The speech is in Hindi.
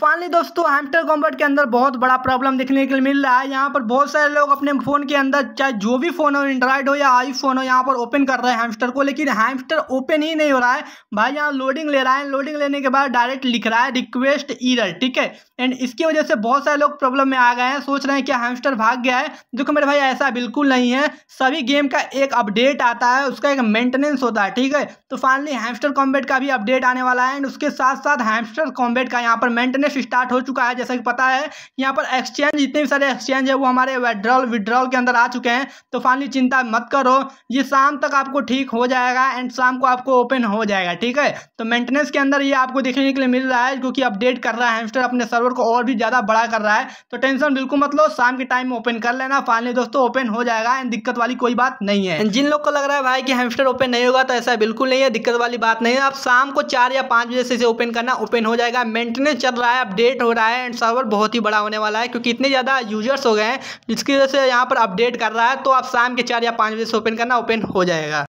फाइनली दोस्तों हैमस्टर कॉम्बर्ट के अंदर बहुत बड़ा प्रॉब्लम देखने के लिए मिल रहा है यहाँ पर बहुत सारे लोग अपने फ़ोन के अंदर चाहे जो भी फ़ोन हो एंड्रॉइड हो या आईफोन हो यहाँ पर ओपन कर रहे हैं हैमस्टर को लेकिन हैमस्टर ओपन ही नहीं हो रहा है भाई यहाँ लोडिंग ले रहा है लोडिंग लेने के बाद डायरेक्ट लिख रहा है रिक्वेस्ट ईरर ठीक है एंड इसकी वजह से बहुत सारे लोग प्रॉब्लम में आ गए हैं सोच रहे हैं कि हैमस्टर भाग गया है देखो मेरे भाई ऐसा बिल्कुल नहीं है सभी गेम का एक अपडेट आता है उसका एक मेंटेनेंस होता है ठीक है तो फाइनली हैमस्टर कॉम्बेट का भी अपडेट आने वाला है एंड उसके साथ साथ हैमस्टर कॉम्बेट का यहाँ पर मेंटेनेंस बिजनेस स्टार्ट हो चुका है जैसा कि पता है यहाँ पर एक्सचेंज जितने भी सारे एक्सचेंज है वो हमारे वेड्रॉल विड्रॉल के अंदर आ चुके हैं तो फाइनली चिंता मत करो ये शाम तक आपको ठीक हो जाएगा एंड शाम को आपको ओपन हो जाएगा ठीक है तो मेंटेनेंस के अंदर ये आपको देखने के लिए मिल रहा है क्योंकि अपडेट कर रहा है हेमस्टर अपने सर्वर को और भी ज़्यादा बड़ा कर रहा है तो टेंशन बिल्कुल मत लो शाम के टाइम में ओपन कर लेना फाइनली दोस्तों ओपन हो जाएगा एंड दिक्कत वाली कोई बात नहीं है जिन लोग को लग रहा है भाई कि हेमस्टर ओपन नहीं होगा तो ऐसा बिल्कुल नहीं है दिक्कत वाली बात नहीं है आप शाम को चार या पाँच बजे से ओपन करना ओपन हो जाएगा मेंटेनेंस चल रहा है है अपडेट हो रहा है एंड सर्वर बहुत ही बड़ा होने वाला है क्योंकि इतने ज़्यादा यूजर्स हो गए हैं जिसकी वजह से यहाँ पर अपडेट कर रहा है तो आप शाम के चार या पाँच बजे से ओपन करना ओपन हो जाएगा